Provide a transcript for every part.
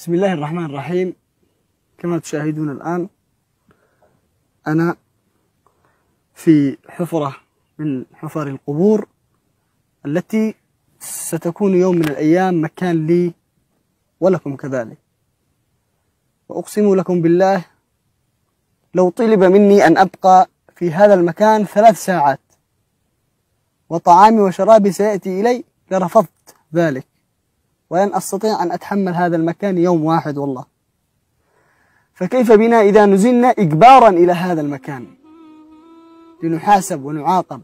بسم الله الرحمن الرحيم كما تشاهدون الآن أنا في حفرة من حفر القبور التي ستكون يوم من الأيام مكان لي ولكم كذلك وأقسم لكم بالله لو طلب مني أن أبقى في هذا المكان ثلاث ساعات وطعامي وشرابي سيأتي إلي لرفضت ذلك ولن أستطيع أن أتحمل هذا المكان يوم واحد والله فكيف بنا إذا نزلنا إجبارا إلى هذا المكان لنحاسب ونعاقب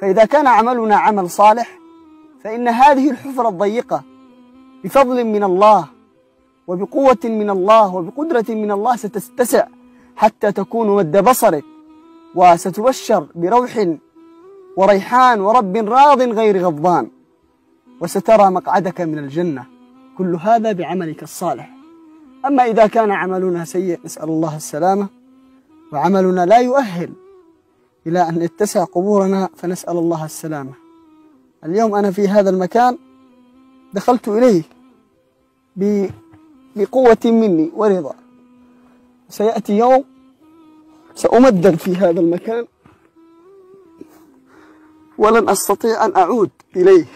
فإذا كان عملنا عمل صالح فإن هذه الحفرة الضيقة بفضل من الله وبقوة من الله وبقدرة من الله ستتسع حتى تكون مد بصرك وستبشر بروح وريحان ورب راض غير غضبان وسترى مقعدك من الجنة كل هذا بعملك الصالح أما إذا كان عملنا سيء نسأل الله السلامة وعملنا لا يؤهل إلى أن يتسع قبورنا فنسأل الله السلامة اليوم أنا في هذا المكان دخلت إليه بقوة مني ورضا سيأتي يوم سأمدد في هذا المكان ولن أستطيع أن أعود إليه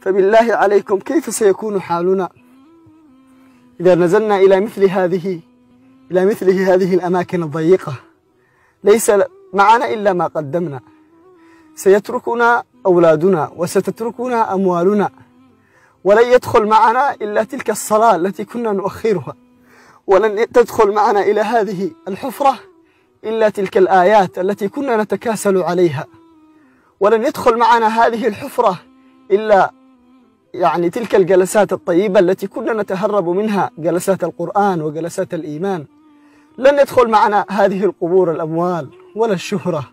فبالله عليكم كيف سيكون حالنا إذا نزلنا إلى مثل هذه إلى مثل هذه الأماكن الضيقة ليس معنا إلا ما قدمنا سيتركنا أولادنا وستتركنا أموالنا ولن يدخل معنا إلا تلك الصلاة التي كنا نؤخرها ولن تدخل معنا إلى هذه الحفرة إلا تلك الآيات التي كنا نتكاسل عليها ولن يدخل معنا هذه الحفرة إلا يعني تلك الجلسات الطيبة التي كنا نتهرب منها جلسات القرآن وجلسات الإيمان لن يدخل معنا هذه القبور الأموال ولا الشهرة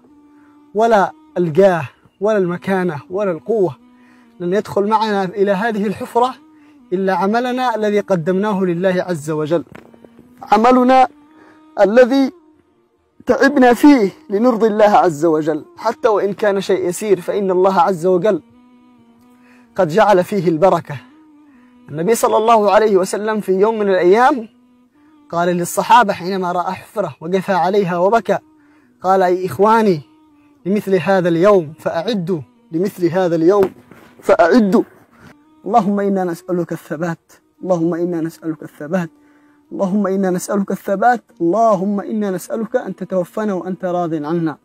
ولا الجاه ولا المكانة ولا القوة لن يدخل معنا إلى هذه الحفرة إلا عملنا الذي قدمناه لله عز وجل عملنا الذي تعبنا فيه لنرضي الله عز وجل حتى وإن كان شيء يسير فإن الله عز وجل قد جعل فيه البركة النبي صلى الله عليه وسلم في يوم من الأيام قال للصحابة حينما رأى حفرة وقفى عليها وبكى قال أي إخواني لمثل هذا اليوم فأعدوا لمثل هذا اليوم فأعدوا اللهم إنا نسألك الثبات اللهم إنا نسألك الثبات اللهم إنا نسألك الثبات اللهم إنا نسألك أن تتوفنا وأنت راض عنا